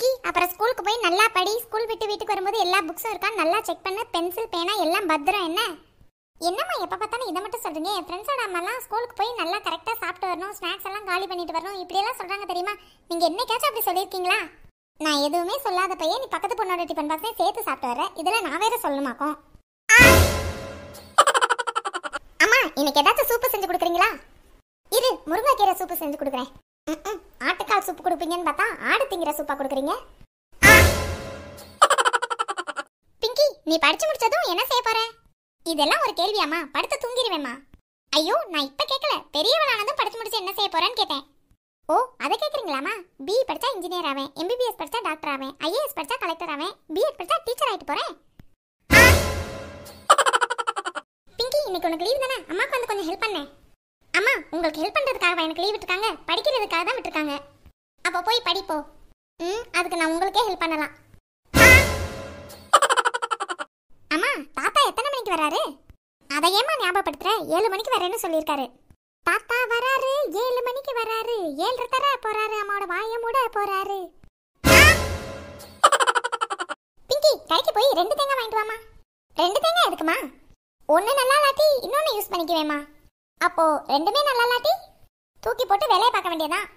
விக்கி அப்புறம் ஸ்கூலுக்கு போய் நல்லா படி ஸ்கூல் விட்டு வீட்டுக்கு வரும்போது எல்லா புக்ஸும் இருக்கா நல்லா செக் பண்ணு பென்சில் பேனா எல்லாம் பத்திரம் என்ன என்னம்மா எப்போ பார்த்தாலும் இதை மட்டும் சொல்கிறீங்க என் ஃப்ரெண்ட்ஸோட அம்மாலாம் ஸ்கூலுக்கு போய் நல்லா கரெக்டாக சாப்பிட்டு வரணும் ஸ்நாக்ஸ் எல்லாம் காலி பண்ணிட்டு வரணும் இப்படியெல்லாம் சொல்கிறாங்க தெரியுமா நீங்கள் என்னைக்காச்சும் அப்படி சொல்லியிருக்கீங்களா நான் எதுவுமே சொல்லாத பையன் நீ பக்கத்து பொண்ணோட டிஃபன் பாக்ஸே சேர்த்து சாப்பிட்டு வர இதில் நான் வேற சொல்லுமாக்கும் அம்மா இன்னைக்கு ஏதாச்சும் சூப்பு செஞ்சு கொடுக்குறீங்களா இது முருங்கைக்கீரை சூப்பு செஞ்சு கொடுக்குறேன் ம் சாம்பார் சூப் கொடுப்பீங்கன்னு பார்த்தா ஆடு திங்கிற சூப்பா கொடுக்குறீங்க பிங்கி நீ படிச்சு முடிச்சதும் என்ன செய்ய போற இதெல்லாம் ஒரு கேள்வியாமா படுத்து தூங்கிடுவேம்மா ஐயோ நான் இப்ப கேட்கல பெரியவளானதும் படிச்சு முடிச்சு என்ன செய்ய போறேன்னு கேட்டேன் ஓ அதை கேட்குறீங்களாமா பி படிச்சா இன்ஜினியர் ஆவேன் எம்பிபிஎஸ் படிச்சா டாக்டர் ஆவேன் ஐஏஎஸ் படிச்சா கலெக்டர் ஆவேன் பிஎட் படிச்சா டீச்சர் ஆகிட்டு போறேன் பிங்கி இன்னைக்கு உனக்கு லீவ் தானே அம்மாக்கு வந்து கொஞ்சம் ஹெல்ப் பண்ணேன் அம்மா உங்களுக்கு ஹெல்ப் பண்றதுக்காக எனக்கு லீவ் விட்டுருக்காங்க படிக்கிறதுக்காக தான் விட்டுருக்காங்க அப்போ போய் படிப்போ ம் அதுக்கு நான் உங்களுக்கே ஹெல்ப் பண்ணலாம் அம்மா தாத்தா எத்தனை மணிக்கு வராரு அதை ஏமா ஞாபகப்படுத்துற ஏழு மணிக்கு வரேன்னு சொல்லியிருக்காரு தாத்தா வராரு ஏழு மணிக்கு வராரு ஏழு தர போறாரு அம்மாவோட வாய மூட போறாரு பிங்கி கடைக்கு போய் ரெண்டு தேங்காய் வாங்கிட்டு வாமா ரெண்டு தேங்காய் எதுக்குமா ஒன்று நல்லா லாட்டி இன்னொன்று யூஸ் பண்ணிக்குவேம்மா அப்போ ரெண்டுமே நல்லா லாட்டி தூக்கி போட்டு வேலையை பார்க்க வேண்டியதான்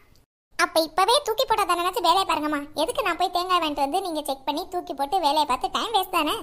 அப்ப இப்பவே தூக்கி போட்டதானே நினைச்சு வேலையை பாருங்கம்மா எதுக்கு நான் போய் தேங்காய் வாங்கிட்டு வந்து நீங்க செக் பண்ணி தூக்கி போட்டு வேலையை பார்த்து டைம் வேஸ்ட் தானே